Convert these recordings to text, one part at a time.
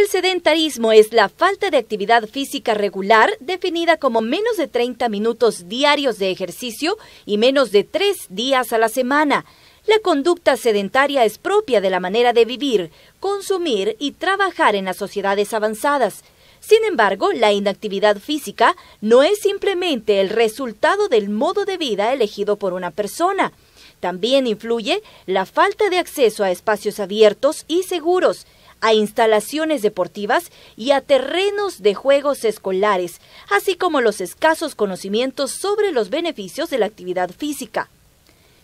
El sedentarismo es la falta de actividad física regular definida como menos de 30 minutos diarios de ejercicio y menos de 3 días a la semana. La conducta sedentaria es propia de la manera de vivir, consumir y trabajar en las sociedades avanzadas. Sin embargo, la inactividad física no es simplemente el resultado del modo de vida elegido por una persona. También influye la falta de acceso a espacios abiertos y seguros, a instalaciones deportivas y a terrenos de juegos escolares, así como los escasos conocimientos sobre los beneficios de la actividad física.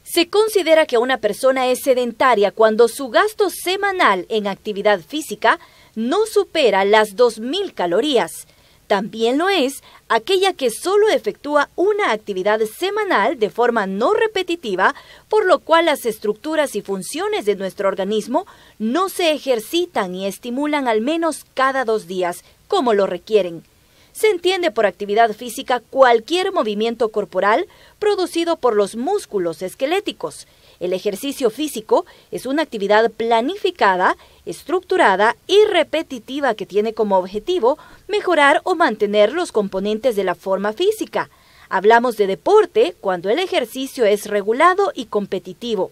Se considera que una persona es sedentaria cuando su gasto semanal en actividad física no supera las 2.000 calorías, también lo es aquella que solo efectúa una actividad semanal de forma no repetitiva, por lo cual las estructuras y funciones de nuestro organismo no se ejercitan y estimulan al menos cada dos días, como lo requieren. Se entiende por actividad física cualquier movimiento corporal producido por los músculos esqueléticos, el ejercicio físico es una actividad planificada, estructurada y repetitiva que tiene como objetivo mejorar o mantener los componentes de la forma física. Hablamos de deporte cuando el ejercicio es regulado y competitivo.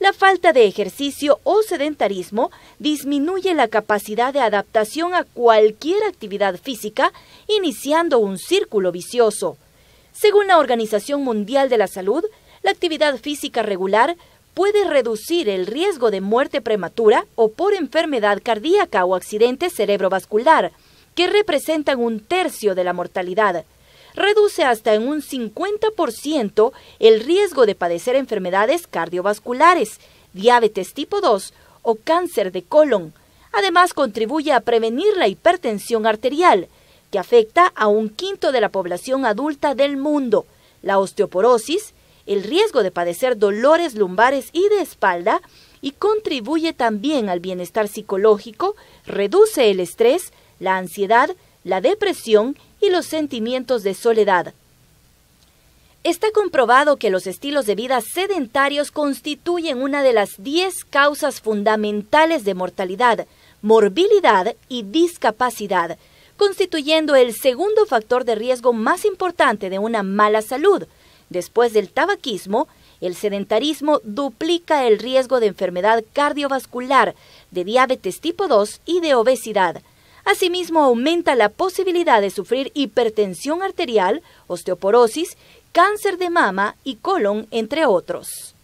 La falta de ejercicio o sedentarismo disminuye la capacidad de adaptación a cualquier actividad física, iniciando un círculo vicioso. Según la Organización Mundial de la Salud, la actividad física regular puede reducir el riesgo de muerte prematura o por enfermedad cardíaca o accidente cerebrovascular, que representan un tercio de la mortalidad. Reduce hasta en un 50% el riesgo de padecer enfermedades cardiovasculares, diabetes tipo 2 o cáncer de colon. Además, contribuye a prevenir la hipertensión arterial, que afecta a un quinto de la población adulta del mundo, la osteoporosis el riesgo de padecer dolores lumbares y de espalda y contribuye también al bienestar psicológico, reduce el estrés, la ansiedad, la depresión y los sentimientos de soledad. Está comprobado que los estilos de vida sedentarios constituyen una de las 10 causas fundamentales de mortalidad, morbilidad y discapacidad, constituyendo el segundo factor de riesgo más importante de una mala salud, Después del tabaquismo, el sedentarismo duplica el riesgo de enfermedad cardiovascular, de diabetes tipo 2 y de obesidad. Asimismo, aumenta la posibilidad de sufrir hipertensión arterial, osteoporosis, cáncer de mama y colon, entre otros.